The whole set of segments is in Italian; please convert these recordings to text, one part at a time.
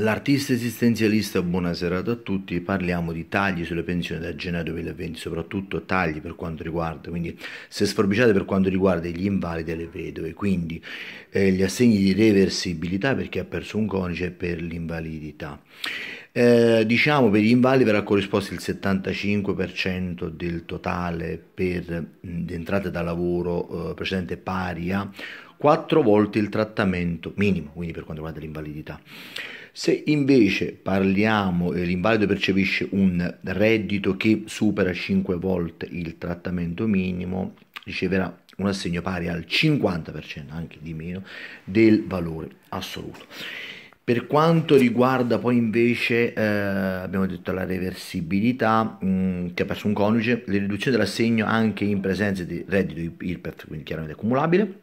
L'artista esistenzialista, buonasera a tutti, parliamo di tagli sulle pensioni da gennaio 2020, soprattutto tagli per quanto riguarda, quindi se sforbiciate per quanto riguarda gli invalidi e le vedove, quindi eh, gli assegni di reversibilità per chi ha perso un conice per l'invalidità. Eh, diciamo per gli invalidi verrà corrisposto il 75% del totale per mh, entrate da lavoro eh, precedente pari a 4 volte il trattamento minimo, quindi per quanto riguarda l'invalidità. Se invece parliamo, eh, l'invalido percepisce un reddito che supera 5 volte il trattamento minimo, riceverà un assegno pari al 50%, anche di meno, del valore assoluto. Per quanto riguarda poi invece, eh, abbiamo detto la reversibilità mh, mm, che ha perso un coniuge, le riduzioni dell'assegno anche in presenza di reddito IRPEF, quindi chiaramente accumulabile,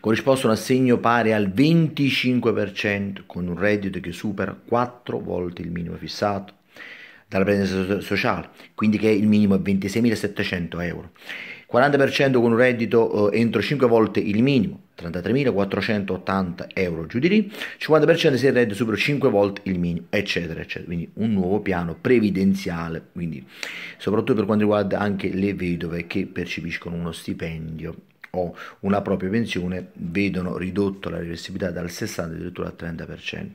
corrisposto a un assegno pari al 25% con un reddito che supera 4 volte il minimo fissato dalla presenza sociale, quindi che il minimo è 26.700 euro, 40% con un reddito eh, entro 5 volte il minimo, 33.480 euro giù di lì, 50% se il reddito supera 5 volte il minimo, eccetera, eccetera. Quindi un nuovo piano previdenziale, quindi soprattutto per quanto riguarda anche le vedove che percepiscono uno stipendio o una propria pensione vedono ridotto la reversibilità dal 60 addirittura al 30%.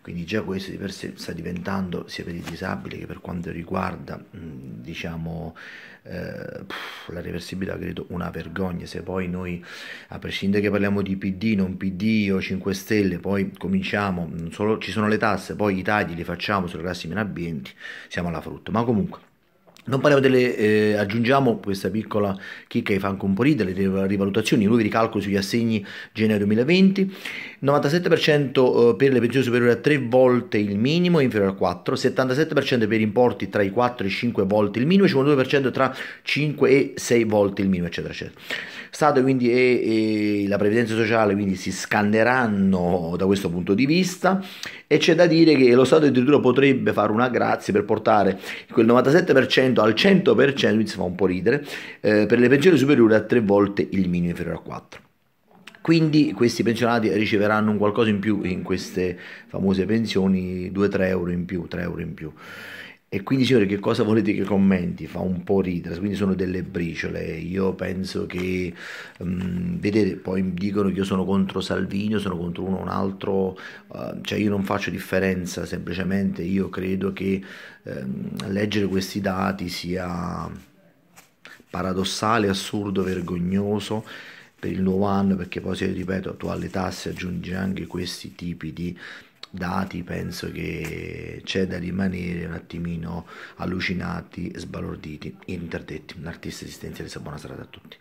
Quindi già questo di per sé sta diventando sia per i disabili che per quanto riguarda diciamo, eh, la reversibilità credo una vergogna. Se poi noi a prescindere che parliamo di PD, non PD o 5 Stelle, poi cominciamo, solo, ci sono le tasse, poi i tagli li facciamo sulle classi meno abbienti, siamo alla frutta. Ma comunque non parliamo delle, eh, aggiungiamo questa piccola chicca che fa anche un po' ridere, le rivalutazioni, i nuovi ricalcoli sugli assegni gennaio 2020, 97% eh, per le pensioni superiori a 3 volte il minimo e inferiore a 4, 77% per importi tra i 4 e i 5 volte il minimo, 52% tra 5 e 6 volte il minimo, eccetera, eccetera. Stato quindi e, e la previdenza sociale quindi si scanneranno da questo punto di vista e c'è da dire che lo Stato addirittura potrebbe fare una grazia per portare quel 97% al 100%, quindi si fa un po' ridere, eh, per le pensioni superiori a tre volte il minimo inferiore a 4 quindi questi pensionati riceveranno un qualcosa in più in queste famose pensioni 2-3 euro in più 3 euro in più e quindi signore che cosa volete che commenti? Fa un po' ridere, quindi sono delle briciole. Io penso che, um, vedete, poi dicono che io sono contro Salvini, sono contro uno o un altro, uh, cioè io non faccio differenza, semplicemente io credo che um, leggere questi dati sia paradossale, assurdo, vergognoso per il nuovo anno, perché poi se ripeto, tu alle tasse aggiungi anche questi tipi di dati penso che c'è da rimanere un attimino allucinati, sbalorditi, interdetti. Un artista esistenziale, buona serata a tutti.